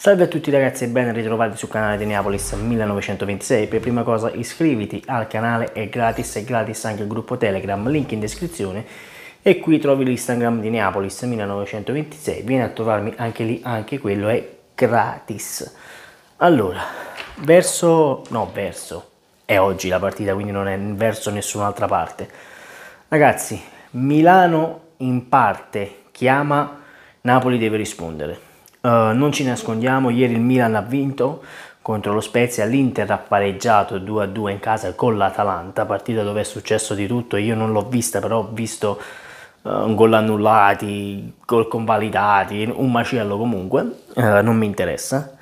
Salve a tutti ragazzi e ben ritrovati sul canale di Neapolis 1926, per prima cosa iscriviti al canale, è gratis, è gratis anche il gruppo Telegram, link in descrizione e qui trovi l'Instagram di Neapolis 1926, vieni a trovarmi anche lì, anche quello è gratis. Allora, verso, no verso, è oggi la partita quindi non è verso nessun'altra parte. Ragazzi, Milano in parte chiama, Napoli deve rispondere eh, non ci nascondiamo, ieri il Milan ha vinto contro lo Spezia, l'Inter ha pareggiato 2-2 in casa con l'Atalanta, partita dove è successo di tutto, io non l'ho vista però ho visto uh, gol annullati, gol convalidati, un macello comunque, uh, non mi interessa.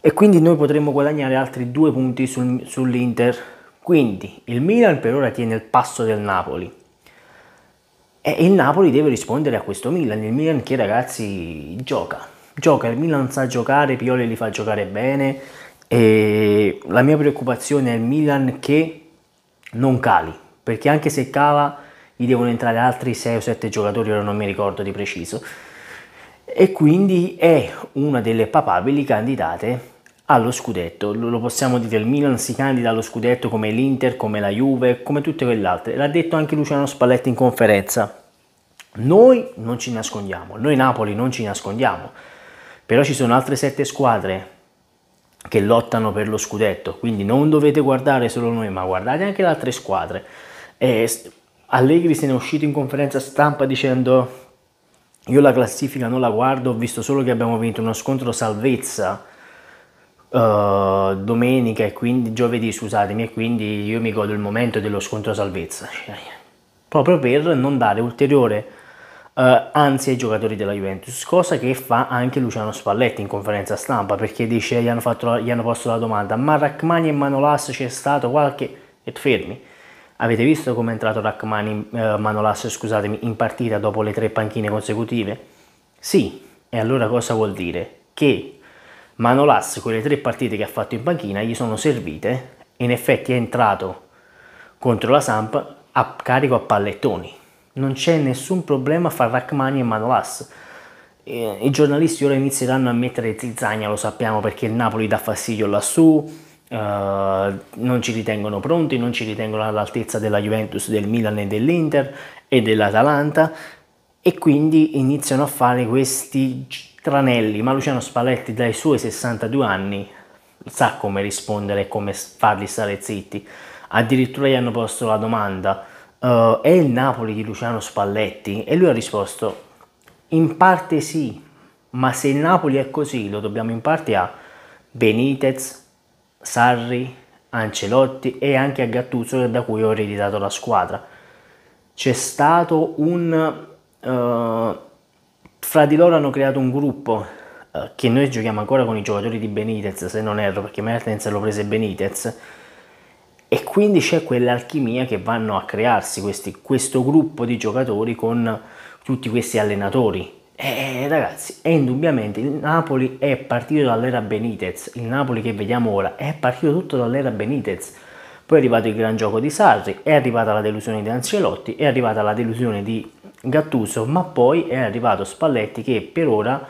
E quindi noi potremmo guadagnare altri due punti sul, sull'Inter. Quindi il Milan per ora tiene il passo del Napoli, e il Napoli deve rispondere a questo Milan, il Milan che ragazzi gioca gioca, il Milan sa giocare, Pioli li fa giocare bene e la mia preoccupazione è il Milan che non cali, perché anche se cava gli devono entrare altri 6 o 7 giocatori, ora non mi ricordo di preciso, e quindi è una delle papabili candidate allo scudetto, lo possiamo dire, il Milan si candida allo scudetto come l'Inter, come la Juve, come tutte quelle altre, l'ha detto anche Luciano Spalletti in conferenza, noi non ci nascondiamo, noi Napoli non ci nascondiamo, però ci sono altre sette squadre che lottano per lo scudetto, quindi non dovete guardare solo noi, ma guardate anche le altre squadre. E Allegri se ne è uscito in conferenza stampa dicendo io la classifica non la guardo, ho visto solo che abbiamo vinto uno scontro salvezza uh, domenica e quindi giovedì, scusatemi, e quindi io mi godo il momento dello scontro salvezza, cioè, proprio per non dare ulteriore eh, anzi ai giocatori della Juventus, cosa che fa anche Luciano Spalletti in conferenza stampa perché dice, gli hanno, fatto, gli hanno posto la domanda, ma Rachmani e Manolas c'è stato qualche... e fermi. Avete visto come è entrato Rachmani, eh, Manolas scusatemi, in partita dopo le tre panchine consecutive? Sì, e allora cosa vuol dire? Che Manolas, quelle tre partite che ha fatto in panchina, gli sono servite, in effetti è entrato contro la Samp a carico a pallettoni, non c'è nessun problema fra Rachmani e Manolas. I giornalisti ora inizieranno a mettere zizzagna, lo sappiamo, perché il Napoli dà fastidio lassù, eh, non ci ritengono pronti, non ci ritengono all'altezza della Juventus, del Milan e dell'Inter e dell'Atalanta e quindi iniziano a fare questi tranelli, ma Luciano Spalletti dai suoi 62 anni sa come rispondere e come farli stare zitti. Addirittura gli hanno posto la domanda uh, è il Napoli di Luciano Spalletti? E lui ha risposto, in parte sì, ma se il Napoli è così lo dobbiamo in parte a Benitez, Sarri, Ancelotti e anche a Gattuzzo da cui ho ereditato la squadra. C'è stato un... Uh, fra di loro hanno creato un gruppo uh, che noi giochiamo ancora con i giocatori di Benitez, se non erro, perché Mertens lo prese Benitez e quindi c'è quell'alchimia che vanno a crearsi questi, questo gruppo di giocatori con tutti questi allenatori. E ragazzi, è indubbiamente il Napoli è partito dall'era Benitez, il Napoli che vediamo ora è partito tutto dall'era Benitez. Poi è arrivato il gran gioco di Sarri, è arrivata la delusione di Ancelotti, è arrivata la delusione di Gattuso, ma poi è arrivato Spalletti che per ora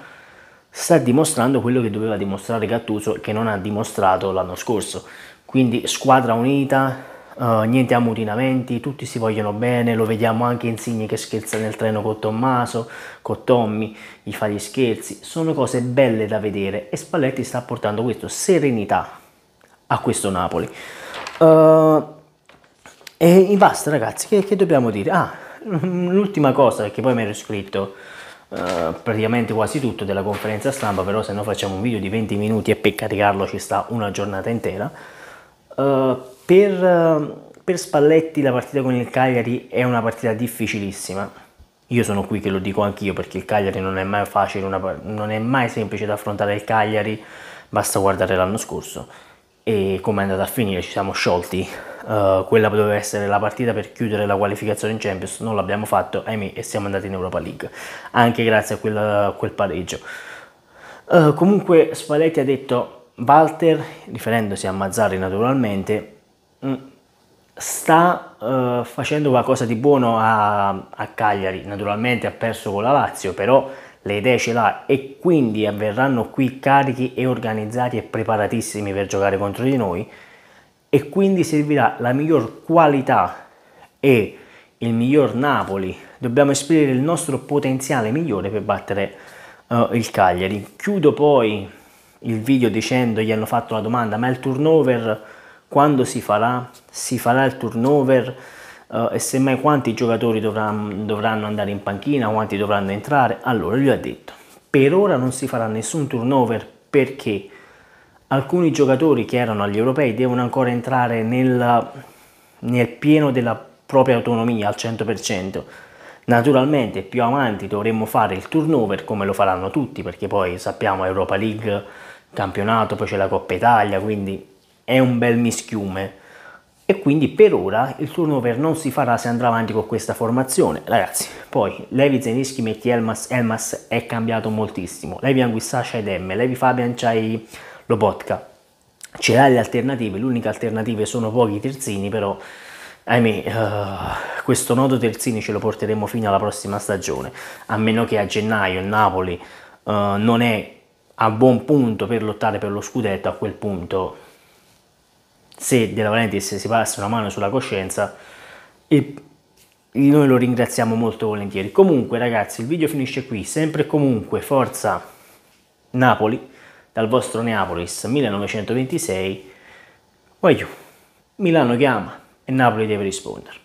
sta dimostrando quello che doveva dimostrare Gattuso che non ha dimostrato l'anno scorso. Quindi squadra unita, uh, niente ammutinamenti, tutti si vogliono bene, lo vediamo anche in Insigne che scherza nel treno con Tommaso, con Tommy, gli fa gli scherzi, sono cose belle da vedere e Spalletti sta portando questo serenità a questo Napoli. Uh, e basta ragazzi, che, che dobbiamo dire? Ah, l'ultima cosa che poi mi ero scritto eh, praticamente quasi tutto della conferenza stampa, però se noi facciamo un video di 20 minuti e per caricarlo ci sta una giornata intera. Eh, per, eh, per Spalletti la partita con il Cagliari è una partita difficilissima. Io sono qui che lo dico anch'io perché il Cagliari non è mai facile, una, non è mai semplice da affrontare il Cagliari, basta guardare l'anno scorso e come è andata a finire, ci siamo sciolti eh, quella doveva essere la partita per chiudere la qualificazione in Champions, non l'abbiamo fatto, ahimè, e siamo andati in Europa League, anche grazie a quel, a quel pareggio. Eh, comunque Spalletti ha detto, Walter, riferendosi a Mazzarri naturalmente, mm, sta uh, facendo qualcosa di buono a, a, Cagliari, naturalmente ha perso con la Lazio, però le idee ce l'ha e quindi avverranno qui carichi e organizzati e preparatissimi per giocare contro di noi e quindi servirà la miglior qualità e il miglior Napoli. Dobbiamo esprimere il nostro potenziale migliore per battere uh, il Cagliari. Chiudo poi il video dicendo, gli hanno fatto la domanda, ma il turnover quando si farà? Si farà il turnover uh, e semmai quanti giocatori dovranno, dovranno andare in panchina, quanti dovranno entrare? Allora lui ha detto, per ora non si farà nessun turnover perché alcuni giocatori che erano agli europei devono ancora entrare nel, nel pieno della propria autonomia al 100%. Naturalmente più avanti dovremmo fare il turnover come lo faranno tutti perché poi sappiamo Europa League, campionato, poi c'è la Coppa Italia, quindi è un bel mischiume. E quindi per ora il turnover non si farà se andrà avanti con questa formazione. Ragazzi, poi Levi Zenischi metti Elmas, Elmas è cambiato moltissimo. Levi Anguissa c'hai Demme, Levi Fabian c'hai Lobotka. Ce l'ha le alternative, l'unica alternativa sono pochi terzini, però ahimè, uh, questo nodo terzini ce lo porteremo fino alla prossima stagione, a meno che a gennaio il Napoli uh, non è a buon punto per lottare per lo scudetto, a quel punto se della Valentis si passa una mano sulla coscienza il noi lo ringraziamo molto volentieri. Comunque, ragazzi, il video finisce qui. Sempre e comunque, forza Napoli dal vostro Neapolis 1926, Guaiù. Milano chiama e Napoli deve rispondere.